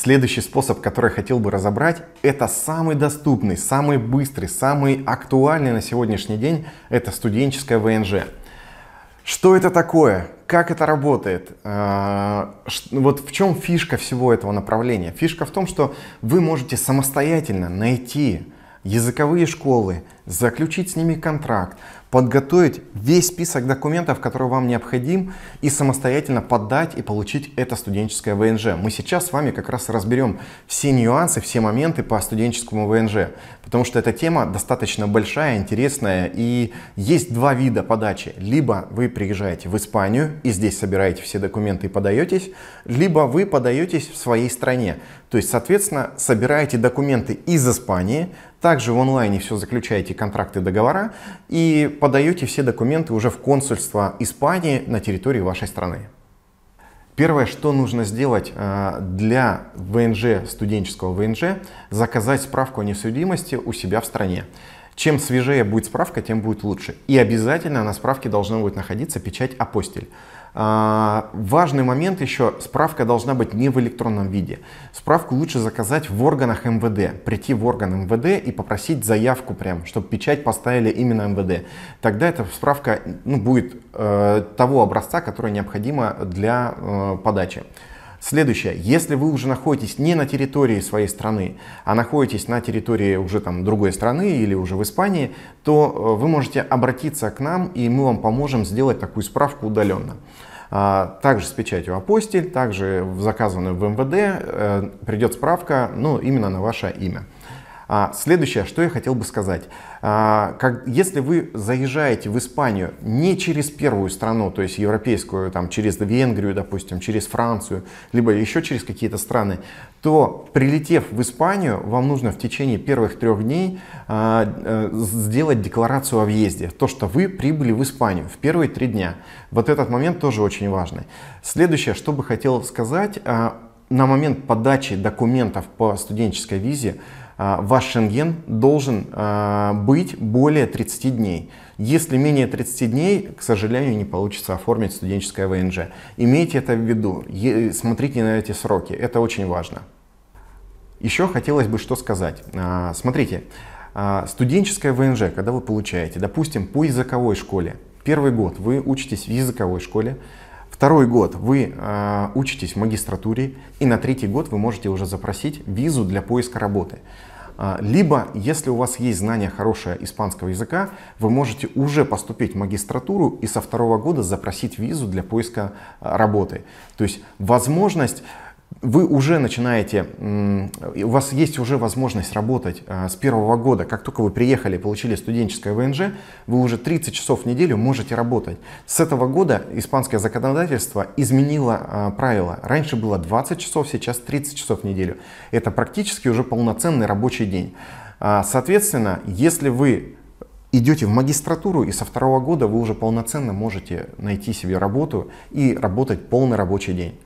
Следующий способ, который я хотел бы разобрать, это самый доступный, самый быстрый, самый актуальный на сегодняшний день, это студенческая ВНЖ. Что это такое? Как это работает? Э, вот в чем фишка всего этого направления? Фишка в том, что вы можете самостоятельно найти языковые школы, заключить с ними контракт, подготовить весь список документов, которые вам необходим, и самостоятельно подать и получить это студенческое ВНЖ. Мы сейчас с вами как раз разберем все нюансы, все моменты по студенческому ВНЖ, потому что эта тема достаточно большая, интересная, и есть два вида подачи. Либо вы приезжаете в Испанию и здесь собираете все документы и подаетесь, либо вы подаетесь в своей стране. То есть, соответственно, собираете документы из Испании, также в онлайне все заключаете заключаете контракты, договора и подаете все документы уже в консульство Испании на территории вашей страны. Первое, что нужно сделать э, для ВНЖ, студенческого ВНЖ, заказать справку о несудимости у себя в стране. Чем свежее будет справка, тем будет лучше. И обязательно на справке должна будет находиться печать апостиль. А, важный момент еще, справка должна быть не в электронном виде. Справку лучше заказать в органах МВД, прийти в орган МВД и попросить заявку прям, чтобы печать поставили именно МВД. Тогда эта справка ну, будет э, того образца, который необходимо для э, подачи. Следующее, если вы уже находитесь не на территории своей страны, а находитесь на территории уже там другой страны или уже в Испании, то э, вы можете обратиться к нам, и мы вам поможем сделать такую справку удаленно а, также с печатью апостиль, также в заказанную в МВД, э, придет справка, ну, именно на ваше имя. А следующее, что я хотел бы сказать. А, как, если вы заезжаете в Испанию не через первую страну, то есть европейскую, там, через Венгрию, допустим, через Францию, либо еще через какие-то страны, то прилетев в Испанию, вам нужно в течение первых трех дней а, э, сделать декларацию о въезде. То, что вы прибыли в Испанию в первые три дня. Вот этот момент тоже очень важный. Следующее, что бы хотел сказать, на момент подачи документов по студенческой визе, а, ваш шенген должен а, быть более 30 дней. Если менее 30 дней, к сожалению, не получится оформить студенческое ВНЖ. Имейте это в виду, смотрите на эти сроки, это очень важно. Еще хотелось бы что сказать. А, смотрите, студенческое ВНЖ, когда вы получаете, допустим, по языковой школе, первый год вы учитесь в языковой школе, Второй год вы э, учитесь в магистратуре, и на третий год вы можете уже запросить визу для поиска работы. А, либо, если у вас есть знание хорошее испанского языка, вы можете уже поступить в магистратуру и со второго года запросить визу для поиска а, работы. То есть возможность вы уже начинаете, у вас есть уже возможность работать а, с первого года. Как только вы приехали, получили студенческое ВНЖ, вы уже 30 часов в неделю можете работать. С этого года испанское законодательство изменило а, правила. Раньше было 20 часов, сейчас 30 часов в неделю. Это практически уже полноценный рабочий день. А, соответственно, если вы идете в магистратуру, и со второго года вы уже полноценно можете найти себе работу и работать полный рабочий день.